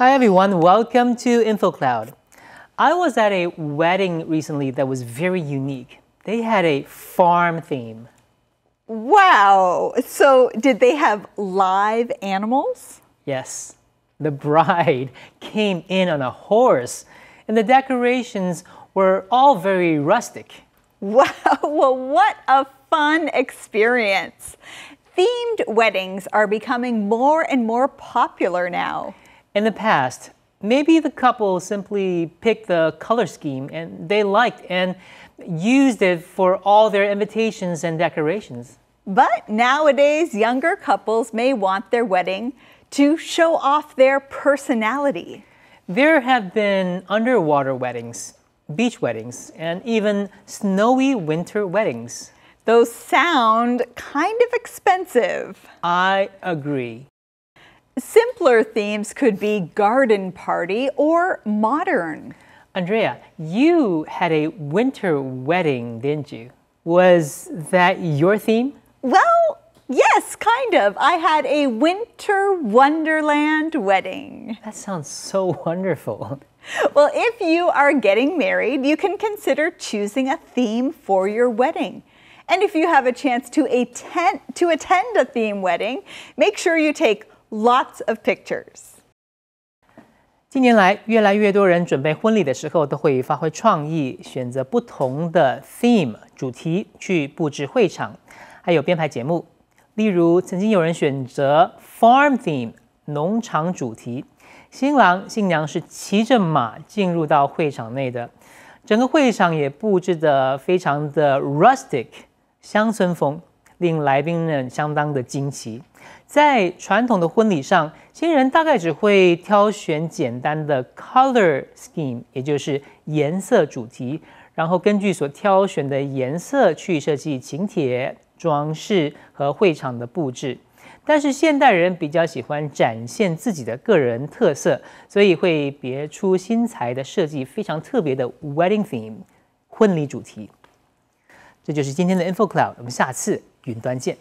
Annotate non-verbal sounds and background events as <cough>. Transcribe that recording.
Hi everyone, welcome to InfoCloud. I was at a wedding recently that was very unique. They had a farm theme. Wow! So, did they have live animals? Yes. The bride <laughs> came in on a horse, and the decorations were all very rustic. Wow! <laughs> Well, what a fun experience! Themed weddings are becoming more and more popular now. In the past, maybe the couple simply picked the color scheme and they liked and used it for all their invitations and decorations. But nowadays, younger couples may want their wedding to show off their personality. There have been underwater weddings, beach weddings, and even snowy winter weddings. Those sound kind of expensive. I agree. Simpler themes could be garden party or modern. Andrea, you had a winter wedding, didn't you? Was that your theme? Well, yes, kind of. I had a winter wonderland wedding. That sounds so wonderful. Well, if you are getting married, you can consider choosing a theme for your wedding. And if you have a chance to attend, to attend a theme wedding, make sure you take Lots of pictures。近年来，越来越多人准备婚礼的时候都会发挥创意，选择不同的 theme 主题去布置会场，还有编排节目。例如，曾经有人选择 farm theme 农场主题，新郎新娘是骑着马进入到会场内的，整个会场也布置的非常的 rustic 乡村风。令来宾们相当的惊奇，在传统的婚礼上，新人大概只会挑选简单的 color scheme，也就是颜色主题，然后根据所挑选的颜色去设计请帖、装饰和会场的布置。但是现代人比较喜欢展现自己的个人特色，所以会别出心裁的设计非常特别的 wedding theme，婚礼主题。这就是今天的 InfoCloud，我们下次云端见。